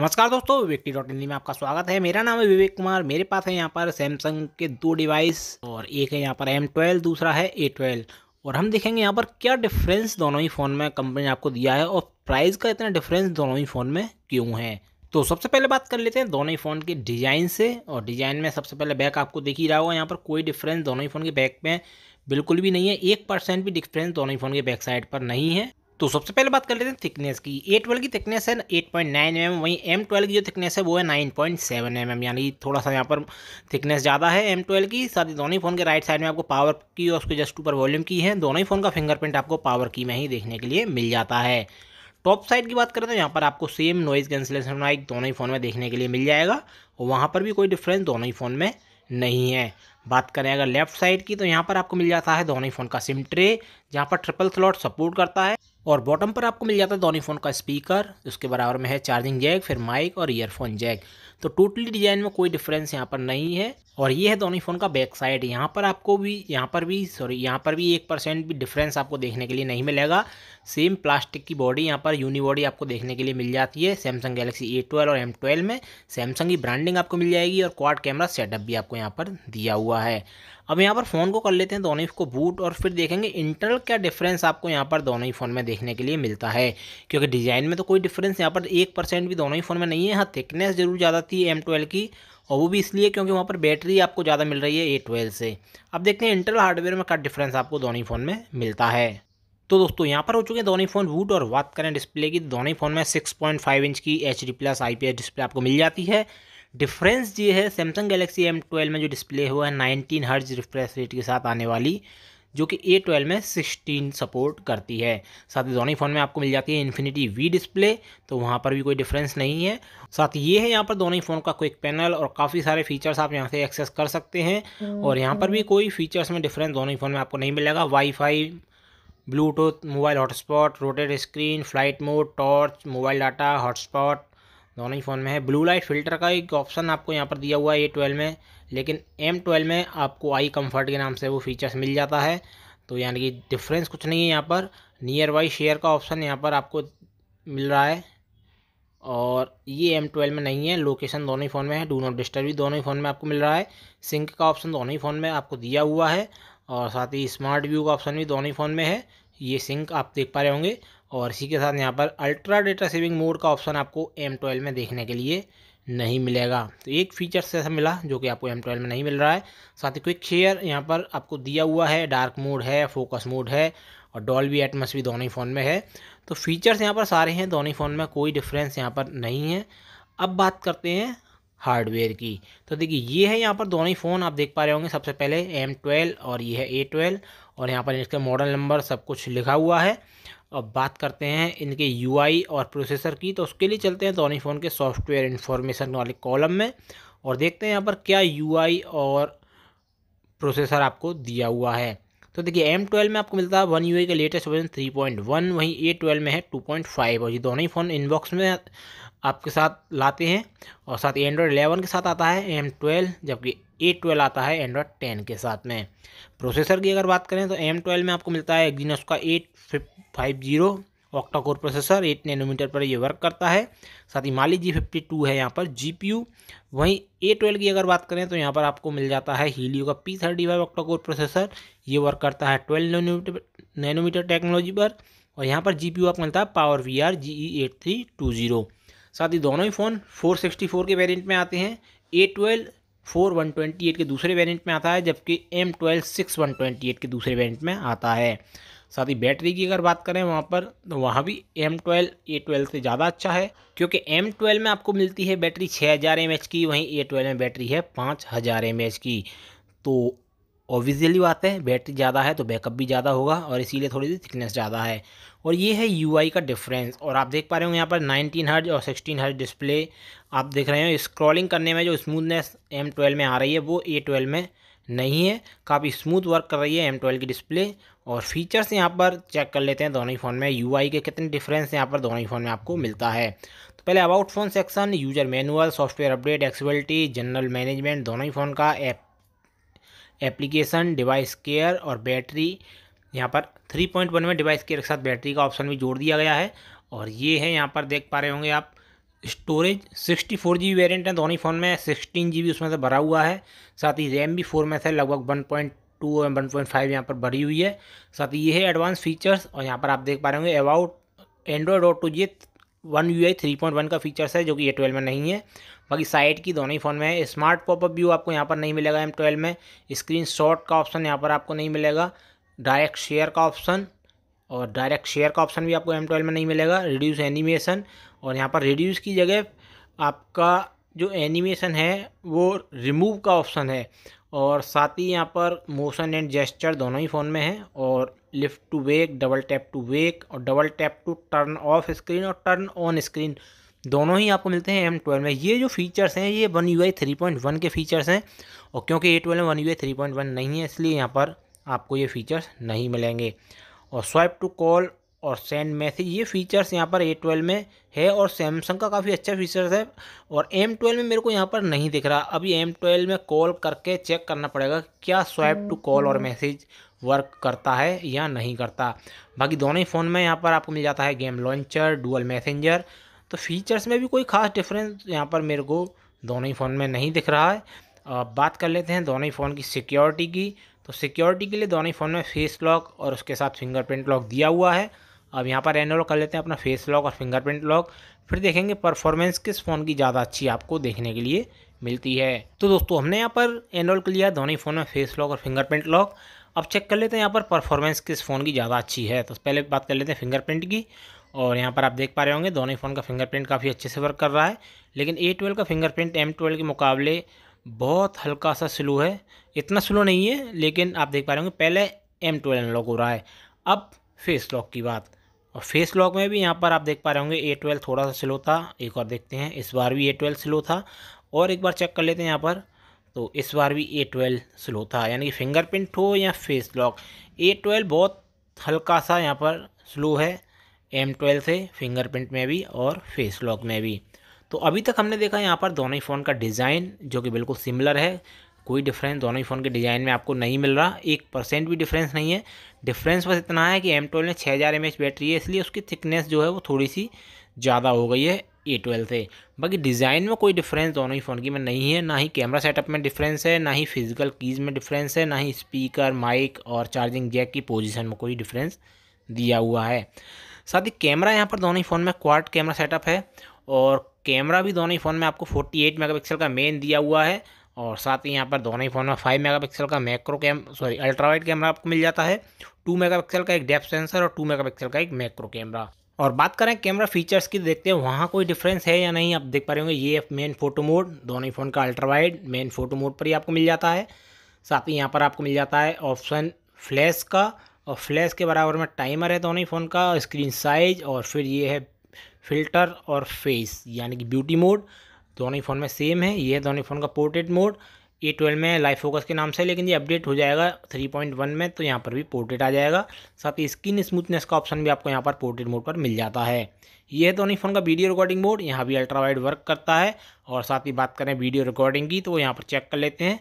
नमस्कार दोस्तों विवेक T dot में आपका स्वागत है मेरा नाम है विवेक कुमार मेरे पास है यहाँ पर सैमसंग के दो डिवाइस और एक है यहाँ पर एम ट्वेल्व दूसरा है ए ट्वेल्व और हम देखेंगे यहाँ पर क्या डिफरेंस दोनों ही फ़ोन में कंपनी ने आपको दिया है और प्राइस का इतना डिफरेंस दोनों ही फ़ोन में क्यों है तो सबसे पहले बात कर लेते हैं दोनों ही फ़ोन के डिज़ाइन से और डिज़ाइन में सबसे पहले बैक आपको देख ही रहा होगा यहाँ पर कोई डिफरेंस दोनों ही फ़ोन के बैक में बिल्कुल भी नहीं है एक परसेंट भी डिफरेंस दोनों ही फ़ोन के बैक साइड पर नहीं है तो सबसे पहले बात कर लेते हैं थिकनेस की ए ट्वेल्व की थिकनेस है एट पॉइंट नाइन एम वहीं एम ट्वेल्व की जो थिकनेस है वो है nine point seven M M यानी थोड़ा सा यहाँ पर थिकनेस ज़्यादा है एम ट्वेल्व की साथ ही दोनों ही फ़ोन के राइट साइड में आपको पावर की और उसके जस्ट ऊपर वॉल्यूम की है दोनों ही फ़ोन का फिंगरप्रिंट आपको पावर की में ही देखने के लिए मिल जाता है टॉप साइड की बात करें तो यहाँ पर आपको सेम नॉइज़ कैंसिलेशन माइक दोनों ही फ़ोन में देखने के लिए मिल जाएगा और वहाँ पर भी कोई डिफरेंस दोनों ही फ़ोन में नहीं है बात करें अगर लेफ्ट साइड की तो यहाँ पर आपको मिल जाता है दोनों ही फ़ोन का सिम ट्रे जहाँ पर ट्रिपल स्लॉट सपोर्ट करता है और बॉटम पर आपको मिल जाता है दोनों फ़ोन का स्पीकर उसके बराबर में है चार्जिंग जैक फिर माइक और ईयरफोन जैक तो टोटली डिज़ाइन में कोई डिफरेंस यहाँ पर नहीं है और ये है दोनों फ़ोन का बैक साइड यहाँ पर आपको भी यहाँ पर भी सॉरी यहाँ पर भी एक परसेंट भी डिफरेंस आपको देखने के लिए नहीं मिलेगा सेम प्लास्टिक की बॉडी यहाँ पर यूनिबॉडी आपको देखने के लिए मिल जाती है सैमसंग गैलेक्सी ए ट्वेल्व और एम ट्वेल्व में सैमसंग की ब्रांडिंग आपको मिल जाएगी और क्वाड कैमरा सेटअप भी आपको यहाँ पर दिया हुआ है अब यहाँ पर फ़ोन को कर लेते हैं दोनों को बूट और फिर देखेंगे इंटरनल क्या डिफरेंस आपको यहाँ पर दोनों ही फ़ोन में देखने के लिए मिलता है क्योंकि डिज़ाइन में तो कोई डिफरेंस यहाँ पर एक परसेंट भी दोनों ही फ़ोन में नहीं है हाँ थिकनेस जरूर ज़्यादा थी एम की और वो भी इसलिए क्योंकि वहाँ पर बैटरी आपको ज़्यादा मिल रही है ए ट्वेल्व से अब देखते हैं इंटरल हार्डवेयर में क्या डिफरेंस आपको दोनों फ़ोन में मिलता है तो दोस्तों यहाँ पर हो चुके हैं दोनों फोन वूट और बात करें डिस्प्ले की दोनों फोन में 6.5 इंच की H D plus I display आपको मिल जाती है डिफरेंस ये है सैमसंग गैलेक्सी एम में जो डिस्प्ले हुआ है नाइनटीन हर्ज रिफ्रेश रेट के साथ आने वाली जो कि ए ट्वेल्व में सिक्सटीन सपोर्ट करती है साथ ही दोनों फ़ोन में आपको मिल जाती है इन्फिनिटी वी डिस्प्ले तो वहाँ पर भी कोई डिफरेंस नहीं है साथ ये है यहाँ पर दोनों ही फ़ोन का क्विक पैनल और काफ़ी सारे फीचर्स आप यहाँ से एक्सेस कर सकते हैं और यहाँ पर भी हम्म। कोई फीचर्स में डिफरेंस दोनों ही फ़ोन में आपको नहीं मिलेगा wifi Bluetooth mobile hotspot rotate screen flight mode torch mobile data hotspot दोनों ही फ़ोन में है ब्लू लाइट फिल्टर का एक ऑप्शन आपको यहाँ पर दिया हुआ है ए ट्वेल्व में लेकिन एम ट्वेल्व में आपको आई कम्फर्ट के नाम से वो फीचर्स मिल जाता है तो यानी कि डिफरेंस कुछ नहीं है यहाँ पर नियर बाई शेयर का ऑप्शन यहाँ पर आपको मिल रहा है और ये एम ट्वेल्व में नहीं है लोकेशन दोनों ही फ़ोन में है डू नॉट डिस्टर्ब भी दोनों ही फ़ोन में आपको मिल रहा है सिंक का ऑप्शन दोनों ही फ़ोन में आपको दिया हुआ है और साथ ही स्मार्ट व्यू का ऑप्शन भी दोनों ही फ़ोन में है ये सिंक आप देख पा रहे होंगे और इसी के साथ यहाँ पर अल्ट्रा डेटा सेविंग मोड का ऑप्शन आपको एम ट्वेल्व में देखने के लिए नहीं मिलेगा तो एक फीचर्स ऐसा मिला जो कि आपको एम ट्वेल्व में नहीं मिल रहा है साथ ही क्विक शेयर यहाँ पर आपको दिया हुआ है डार्क मोड है फोकस मोड है और डॉल भी एटमस भी दोनों ही फ़ोन में है तो फीचर्स यहाँ पर सारे हैं दोनों ही फ़ोन में कोई डिफरेंस यहाँ पर नहीं है अब बात करते हैं हार्डवेयर की तो देखिए ये है यहाँ पर दोनों ही फ़ोन आप देख पा रहे होंगे सबसे पहले एम ट्वेल्व और ये है ए ट्वेल्व और यहाँ पर इसका मॉडल नंबर सब कुछ लिखा हुआ है अब बात करते हैं इनके यूआई और प्रोसेसर की तो उसके लिए चलते हैं सोनी फ़ोन के सॉफ्टवेयर इन्फॉर्मेशन वाले कॉलम में और देखते हैं यहाँ पर क्या यूआई और प्रोसेसर आपको दिया हुआ है तो देखिए एम ट्वेल्व में आपको मिलता है वन यू का latest version three point one वहीं ए में है टू पॉइंट फाइव और ये दोनों ही फ़ोन इनबॉक्स में आपके साथ लाते हैं और साथ एंड्रॉयड एलेवन के साथ आता है एम ट्वेल्व जबकि ए ट्वेल्व आता है एंड्रॉयड टेन के साथ में प्रोसेसर की अगर बात करें तो एम ट्वेल्व में आपको मिलता है एक्जीनस का eight five zero octa core processor eight nanometer पर ये वर्क करता है साथ ही माली जी फिफ्टी टू है यहाँ पर जी पी यू वहीं ए ट्वेल्व की अगर बात करें तो यहाँ पर आपको मिल जाता है हीलियो का P thirty five octa core processor ये वर्क करता है ट्वेल्व नैनोमीटर नैनोमीटर टेक्नोलॉजी पर और यहाँ पर जी पी यू आपको मिलता है power V R G E eight three two zero साथ ही दोनों ही फ़ोन 464 के वेरिएंट में आते हैं A twelve four one twenty eight के दूसरे वेरिएंट में आता है जबकि M twelve six one twenty eight के दूसरे वेरिएंट में आता है साथ ही बैटरी की अगर बात करें वहाँ पर तो वहाँ भी एम ट्वेल्व ए ट्वेल्व से ज़्यादा अच्छा है क्योंकि एम ट्वेल्व में आपको मिलती है बैटरी छः हज़ार एम एच की वहीं ए ट्वेल्व में बैटरी है पाँच हज़ार एम एच की तो ऑब्वियसली बात है बैटरी ज़्यादा है तो बैकअप भी ज़्यादा होगा और इसीलिए थोड़ी सी थिकनेस ज़्यादा है और ये है यूआई का डिफरेंस और आप देख पा रहे हो यहाँ पर 19 हर्ज और 16 हर्ज डिस्प्ले आप देख रहे हो स्क्रॉलिंग करने में जो स्मूथनेस एम ट्वेल्व में आ रही है वो ए ट्वेल्व में नहीं है काफ़ी स्मूथ वर्क कर रही है एम की डिस्प्ले और फीचर्स यहाँ पर चेक कर लेते हैं दोनों ही फ़ोन में यू के कितने डिफरेंस यहाँ पर दोनों ही फ़ोन में आपको मिलता है तो पहले about phone section user manual software update accessibility general management दोनों ही फ़ोन का ऐप एप्लीकेशन डिवाइस केयर और बैटरी यहाँ पर थ्री पॉइंट वन में डिवाइस केयर के साथ बैटरी का ऑप्शन भी जोड़ दिया गया है और ये है यहाँ पर देख पा रहे होंगे आप storage sixty four G B variant है दोनों फ़ोन में सिक्सटीन जी बी उसमें से भरा हुआ है साथ ही रैम भी फोर में से लगभग वन पॉइंट टू और वन पॉइंट फाइव यहाँ पर भरी हुई है साथ ही ये है एडवांस फीचर्स और यहाँ पर आप देख पा रहे होंगे अबाउट एंड्रॉयड ऑटो ये one you I three point one का फीचर्स है जो कि ए ट्वेल्व में नहीं है बाकी साइड की दोनों ही फ़ोन में है स्मार्ट पॉपअप व्यू आपको यहाँ पर नहीं मिलेगा एम ट्वेल्व में स्क्रीन शॉट का ऑप्शन यहाँ पर आपको नहीं मिलेगा डायरेक्ट शेयर का ऑप्शन और डायरेक्ट शेयर का ऑप्शन भी आपको एम ट्वेल्व में नहीं मिलेगा रिड्यूस एनिमेशन और यहाँ पर रिड्यूस की जगह आपका जो एनिमेशन है वो रिमूव का ऑप्शन है और साथ ही यहाँ पर मोशन एंड जेस्चर दोनों ही फ़ोन में है और lift to wake double tap to wake और double tap to turn off screen और टर्न ऑन स्क्रीन दोनों ही आपको मिलते हैं एम ट्वेल्व में ये जो फीचर्स हैं ये one you I three point one के फीचर्स हैं और क्योंकि ए ट्वेल्व में one you I three point one नहीं है इसलिए यहाँ पर आपको ये फीचर्स नहीं मिलेंगे और स्वाइप टू कॉल और सेंड मैसेज ये फीचर्स यहाँ पर ए ट्वेल्व में है और सैमसंग का काफ़ी अच्छा फीचर्स है और एम ट्वेल्व में मेरे को यहाँ पर नहीं दिख रहा अभी एम ट्वेल्व में कॉल करके चेक करना पड़ेगा क्या स्वाइप टू कॉल और मैसेज हम्म। वर्क करता है या नहीं करता बाकी दोनों ही फ़ोन में यहाँ पर आपको मिल जाता है गेम लॉन्चर डुअल मैसेंजर तो फीचर्स में भी कोई ख़ास डिफरेंस यहाँ पर मेरे को दोनों ही फ़ोन में नहीं दिख रहा है अब बात कर लेते हैं दोनों ही फ़ोन की सिक्योरिटी की तो सिक्योरिटी के लिए दोनों ही फ़ोन में फेस लॉक और उसके साथ फिंगरप्रिंट लॉक दिया हुआ है अब यहाँ पर एनरोल कर लेते हैं अपना फेस लॉक और फिंगरप्रिंट लॉक फिर देखेंगे परफॉर्मेंस किस फ़ोन की ज़्यादा अच्छी आपको देखने के लिए मिलती है तो दोस्तों हमने यहाँ पर एनरोल कर लिया दोनों ही फ़ोन में फेस लॉक और फिंगरप्रिंट लॉक अब चेक कर लेते हैं यहाँ पर परफॉर्मेंस किस फ़ोन की ज़्यादा अच्छी है तो पहले बात कर लेते हैं फिंगरप्रिंट की और यहाँ पर आप देख पा रहे होंगे दोनों ही फ़ोन का फिंगरप्रिंट काफ़ी अच्छे से वर्क कर रहा है लेकिन ए ट्वेल्व का फिंगरप्रिंट एम ट्वेल्व के मुकाबले बहुत हल्का सा स्लो है इतना स्लो नहीं है लेकिन आप देख पा रहे होंगे पहले एम ट्वेल्व अनलॉक हो रहा है अब फेस लॉक की बात और फेस लॉक में भी यहाँ पर आप देख पा रहे होंगे ए ट्वेल्व थोड़ा सा स्लो था एक और देखते हैं इस बार भी ए ट्वेल्व स्लो था और एक बार चेक कर लेते हैं यहाँ पर तो इस बार भी ए ट्वेल्व स्लो था यानी कि फिंगरप्रिंट हो या फेस लॉक ए ट्वेल्व बहुत हल्का सा यहाँ पर स्लो है एम ट्वेल्व से फिंगरप्रिंट में भी और फेस लॉक में भी तो अभी तक हमने देखा यहाँ पर दोनों ही फ़ोन का डिज़ाइन जो कि बिल्कुल सिमिलर है कोई डिफरेंस दोनों ही फ़ोन के डिज़ाइन में आपको नहीं मिल रहा एक परसेंट भी डिफरेंस नहीं है डिफरेंस बस इतना है कि एम ट्वेल्व ने छः हज़ार एम बैटरी है इसलिए उसकी थिकनेस जो है वो थोड़ी सी ज़्यादा हो गई है ए ट्वेल्व से बाकी डिज़ाइन में कोई डिफरेंस दोनों ही फ़ोन की में नहीं है ना ही कैमरा सेटअप में डिफरेंस है ना ही फिजिकल कीज़ में डिफरेंस है ना ही स्पीकर माइक और चार्जिंग जैक की पोजीशन में कोई डिफरेंस दिया हुआ है साथ ही कैमरा यहाँ पर दोनों ही फ़ोन में क्वार्ट कैमरा सेटअप है और कैमरा भी दोनों ही फ़ोन में आपको मेगा पिक्सल का मेन दिया हुआ है और साथ ही यहाँ पर दोनों ही फ़ोन में मेगा पिक्सल का macro cam sorry ultrawide camera आपको मिल जाता है मेगा पिक्सल का एक डेप्थ सेंसर और मेगा पिक्सल का एक मैक्रो कैमरा और बात करें कैमरा फीचर्स की देखते हैं वहाँ कोई डिफरेंस है या नहीं आप देख पा रहे होंगे ये मेन फोटो मोड दोनों ही फ़ोन का ultra wide main photo mode पर ही आपको मिल जाता है साथ ही यहाँ पर आपको मिल जाता है ऑप्शन फ्लैश का और फ्लैश के बराबर में टाइमर है दोनों ही फ़ोन का स्क्रीन साइज और फिर ये है फिल्टर और फेस यानी कि ब्यूटी मोड दोनों ही फ़ोन में सेम है ये है दोनों ही फ़ोन का पोर्ट्रेट मोड ए ट्वेल्व में लाइफ फोकस के नाम से लेकिन ये अपडेट हो जाएगा थ्री पॉइंट वन में तो यहाँ पर भी पोर्ट्रेट आ जाएगा साथ ही स्किन स्मूथनेस का ऑप्शन भी आपको यहाँ पर पोर्ट्रेट मोड पर मिल जाता है ये है तो फ़ोन का वीडियो रिकॉर्डिंग मोड यहाँ भी अल्ट्रा वाइड वर्क करता है और साथ ही बात करें वीडियो रिकॉर्डिंग की तो वो यहाँ पर चेक कर लेते हैं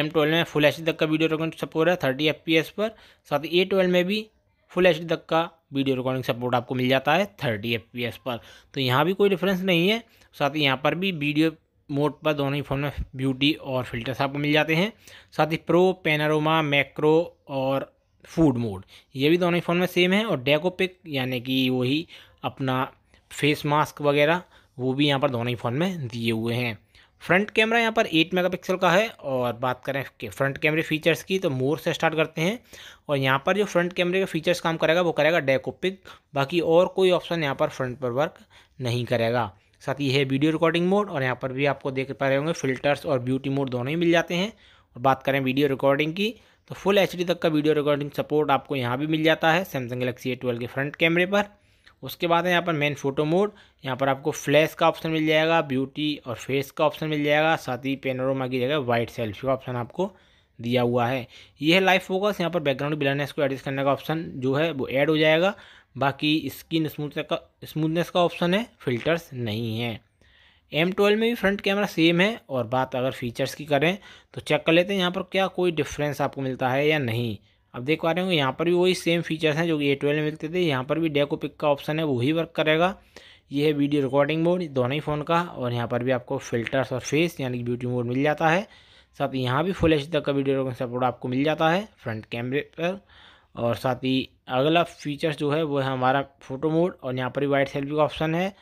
एम ट्वेल्व में फुल एच तक का वीडियो रिकॉर्डिंग सपोर्ट है थर्टी एफ पी एस पर साथ ही ए ट्वेल्व में भी फुल एच तक का वीडियो रिकॉर्डिंग सपोर्ट आपको मिल जाता है थर्टी एफ पी एस पर तो यहाँ भी कोई डिफरेंस नहीं है साथ ही यहाँ पर भी वीडियो मोड पर दोनों ही फोन में ब्यूटी और फिल्टर्स आपको मिल जाते हैं साथ ही प्रो पेनारोमा मैक्रो और फूड मोड ये भी दोनों ही फ़ोन में सेम है और डेकोपिक यानी कि वही अपना फेस मास्क वगैरह वो भी यहाँ पर दोनों ही फ़ोन में दिए हुए हैं फ्रंट कैमरा यहाँ पर 8 मेगापिक्सल का है और बात करें कि फ्रंट कैमरे फीचर्स की तो मोर से स्टार्ट करते हैं और यहाँ पर जो फ्रंट कैमरे का फीचर्स काम करेगा वो करेगा डेकोपिक बाकी और कोई ऑप्शन यहाँ पर फ्रंट पर वर्क नहीं करेगा साथ ही है वीडियो रिकॉर्डिंग मोड और यहाँ पर भी आपको देख पा रहे होंगे फिल्टर्स और ब्यूटी मोड दोनों ही मिल जाते हैं और बात करें वीडियो रिकॉर्डिंग की तो फुल एच तक का वीडियो रिकॉर्डिंग सपोर्ट आपको यहाँ भी मिल जाता है सैमसंग गलेक्सी ए के फ्रंट कैमरे पर उसके बाद है यहाँ पर मेन फोटो मोड यहाँ पर आपको फ्लैश का ऑप्शन मिल जाएगा ब्यूटी और फेस का ऑप्शन मिल जाएगा साथ ही पेनोरोमा की जगह वाइट सेल्फी का ऑप्शन आपको दिया हुआ है ये है लाइफ फोकस यहाँ पर बैकग्राउंड ब्लरनेस को एडजस्ट करने का ऑप्शन जो है वो ऐड हो जाएगा बाकी स्किन स्मूथ का स्मूथनेस का ऑप्शन है फिल्टर्स नहीं है एम में भी फ्रंट कैमरा सेम है और बात अगर फीचर्स की करें तो चेक कर लेते हैं यहाँ पर क्या कोई डिफरेंस आपको मिलता है या नहीं अब देख पा रहे होंगे यहाँ पर भी वही सेम फीचर्स हैं जो कि ए ट्वेल्व में मिलते थे यहाँ पर भी डेको पिक का ऑप्शन है वही वर्क करेगा ये है वीडियो रिकॉर्डिंग मोड दोनों ही फ़ोन का और यहाँ पर भी आपको फिल्टर्स और फेस यानी कि ब्यूटी मोड मिल जाता है साथ यहाँ भी फुल एच तक का वीडियो रिकॉर्डिंग सपोर्ट आपको मिल जाता है फ्रंट कैमरे पर और साथ ही अगला फीचर्स जो है वो है हमारा फ़ोटो मोड और यहाँ पर वाइट सेल्फी का ऑप्शन है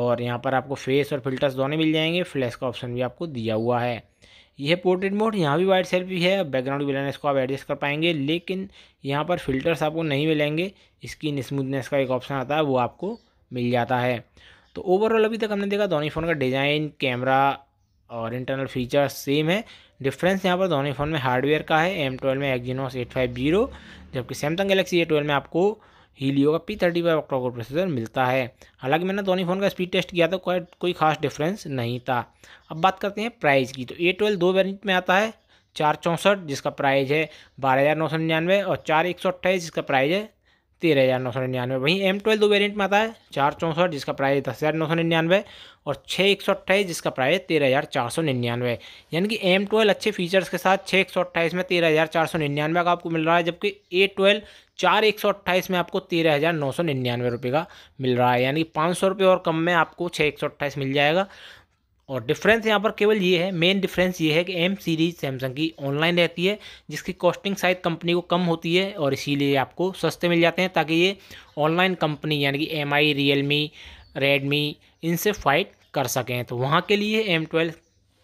और यहाँ पर आपको फेस और फिल्टर्स दोनों मिल जाएंगे फ्लैश का ऑप्शन भी आपको दिया हुआ है यह पोर्ट्रेट मोड यहाँ भी वाइट सेल्फी है बैकग्राउंड बिलाने इसको आप एडजस्ट कर पाएंगे लेकिन यहाँ पर फिल्टर्स आपको नहीं मिलेंगे स्किन स्मूथनेस का एक ऑप्शन आता है वो आपको मिल जाता है तो ओवरऑल अभी तक हमने देखा दोनों फ़ोन का डिज़ाइन कैमरा और इंटरनल फीचर्स सेम है डिफरेंस यहाँ पर दोनों फ़ोन में हार्डवेयर का है एम ट्वेल्व में एक्जीनोस एट फाइव जीरो जबकि सैमसंग गलेक्सी ए ट्वेल्व में आपको हीलियो का P thirty five octa core processor मिलता है हालांकि मैंने दोनों फ़ोन का स्पीड टेस्ट किया था तो कोई कोई खास डिफरेंस नहीं था अब बात करते हैं प्राइस की तो ए ट्वेल्व दो वेरियंट में आता है चार चौंसठ जिसका प्राइज़ है बारह हज़ार नौ सौ निन्यानवे और चार एक सौ अट्ठाईस जिसका प्राइज़ है तेरह हज़ार नौ सौ निन्यानवे वहीं एम ट्वेल्व दो वेरियंट में आता है चार चौंसठ जिसका प्राइस दस हज़ार नौ सौ निन्यानवे और छः एक सौ अट्ठाईस जिसका प्राइस तेरह हज़ार चार सौ निन्यानवे यानी कि एम ट्वेल्व अच्छे फीचर्स के साथ छः एक सौ अट्ठाईस में तेरह हज़ार चार सौ निन्यानवे का आपको मिल रहा है जबकि ए ट्वेल्व चार एक सौ अट्ठाईस में आपको तेरह हज़ार नौ सौ निन्यानवे रुपये का मिल रहा है यानी कि पाँच सौ रुपये और कम में आपको छः एक सौ अट्ठाईस मिल जाएगा और डिफरेंस यहाँ पर केवल ये है मेन डिफरेंस ये है कि एम सीरीज सैमसंग की ऑनलाइन रहती है जिसकी कॉस्टिंग शायद कंपनी को कम होती है और इसीलिए आपको सस्ते मिल जाते हैं ताकि ये ऑनलाइन कंपनी यानी कि एम आई मी रेडमी इनसे फाइट कर सकें तो वहाँ के लिए एम ट्वेल्व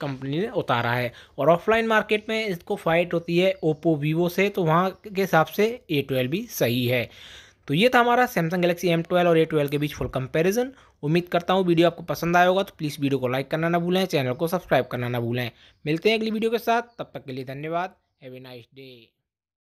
कंपनी ने उतारा है और ऑफलाइन मार्केट में इसको फाइट होती है ओप्पो वीवो से तो वहाँ के हिसाब से ए ट्वेल्व भी सही है तो ये था हमारा सैमसंग गैलेक्सी एम ट्वेल्व और ए के बीच फुल कंपैरिजन उम्मीद करता हूँ वीडियो आपको पसंद आया होगा तो प्लीज़ वीडियो को लाइक करना ना भूलें चैनल को सब्सक्राइब करना ना भूलें मिलते हैं अगली वीडियो के साथ तब तक के लिए धन्यवाद हैवे नाइस डे